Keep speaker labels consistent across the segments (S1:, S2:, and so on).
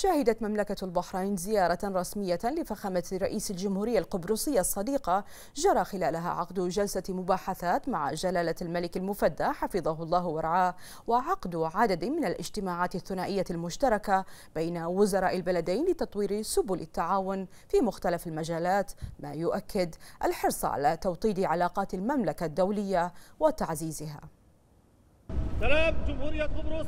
S1: شهدت مملكة البحرين زيارة رسمية لفخامة رئيس الجمهورية القبرصية الصديقة جرى خلالها عقد جلسة مباحثات مع جلالة الملك المفدى حفظه الله ورعاه وعقد عدد من الاجتماعات الثنائية المشتركة بين وزراء البلدين لتطوير سبل التعاون في مختلف المجالات ما يؤكد الحرص على توطيد علاقات المملكة الدولية وتعزيزها سلام جمهورية قبرص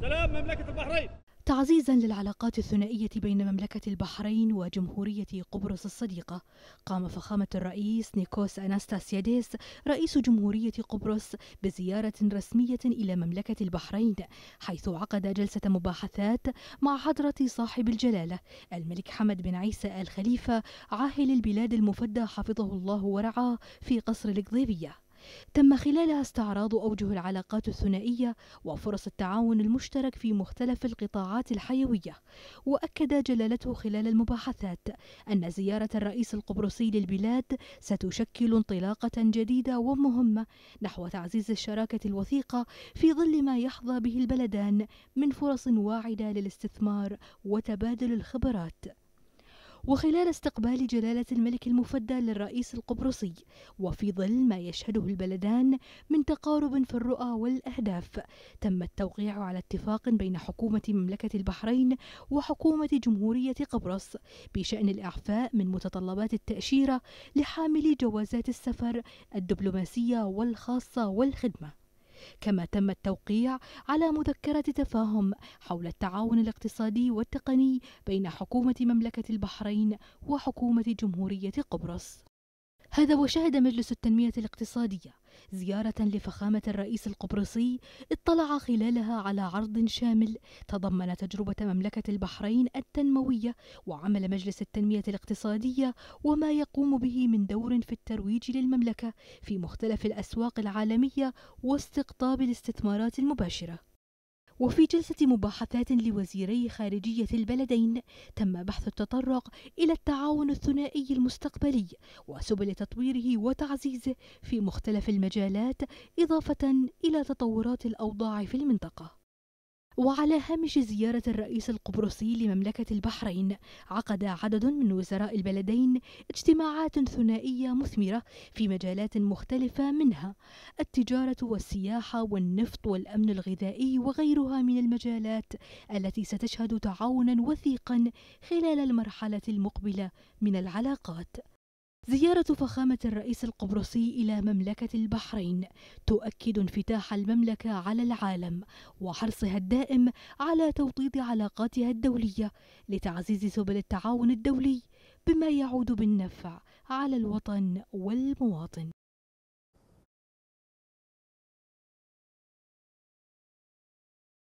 S1: سلام مملكة البحرين
S2: تعزيزا للعلاقات الثنائية بين مملكة البحرين وجمهورية قبرص الصديقة قام فخامة الرئيس نيكوس أناستاسياديس رئيس جمهورية قبرص بزيارة رسمية إلى مملكة البحرين حيث عقد جلسة مباحثات مع حضرة صاحب الجلالة الملك حمد بن عيسى آل خليفة عاهل البلاد المفدى حفظه الله ورعاه في قصر القضيبيه تم خلالها استعراض أوجه العلاقات الثنائية وفرص التعاون المشترك في مختلف القطاعات الحيوية وأكد جلالته خلال المباحثات أن زيارة الرئيس القبرصي للبلاد ستشكل انطلاقة جديدة ومهمة نحو تعزيز الشراكة الوثيقة في ظل ما يحظى به البلدان من فرص واعدة للاستثمار وتبادل الخبرات وخلال استقبال جلالة الملك المفدى للرئيس القبرصي وفي ظل ما يشهده البلدان من تقارب في الرؤى والأهداف تم التوقيع على اتفاق بين حكومة مملكة البحرين وحكومة جمهورية قبرص بشأن الإعفاء من متطلبات التأشيرة لحاملي جوازات السفر الدبلوماسية والخاصة والخدمة كما تم التوقيع على مذكرة تفاهم حول التعاون الاقتصادي والتقني بين حكومة مملكة البحرين وحكومة جمهورية قبرص هذا وشهد مجلس التنمية الاقتصادية زيارة لفخامة الرئيس القبرصي اطلع خلالها على عرض شامل تضمن تجربة مملكة البحرين التنموية وعمل مجلس التنمية الاقتصادية وما يقوم به من دور في الترويج للمملكة في مختلف الأسواق العالمية واستقطاب الاستثمارات المباشرة وفي جلسة مباحثات لوزيري خارجية البلدين تم بحث التطرق إلى التعاون الثنائي المستقبلي وسبل تطويره وتعزيزه في مختلف المجالات إضافة إلى تطورات الأوضاع في المنطقة وعلى هامش زيارة الرئيس القبرصي لمملكة البحرين عقد عدد من وزراء البلدين اجتماعات ثنائية مثمرة في مجالات مختلفة منها التجارة والسياحة والنفط والأمن الغذائي وغيرها من المجالات التي ستشهد تعاونا وثيقا خلال المرحلة المقبلة من العلاقات زيارة فخامة الرئيس القبرصي إلى مملكة البحرين تؤكد انفتاح المملكة على العالم وحرصها الدائم على توطيد علاقاتها الدولية لتعزيز سبل التعاون الدولي بما يعود بالنفع على الوطن والمواطن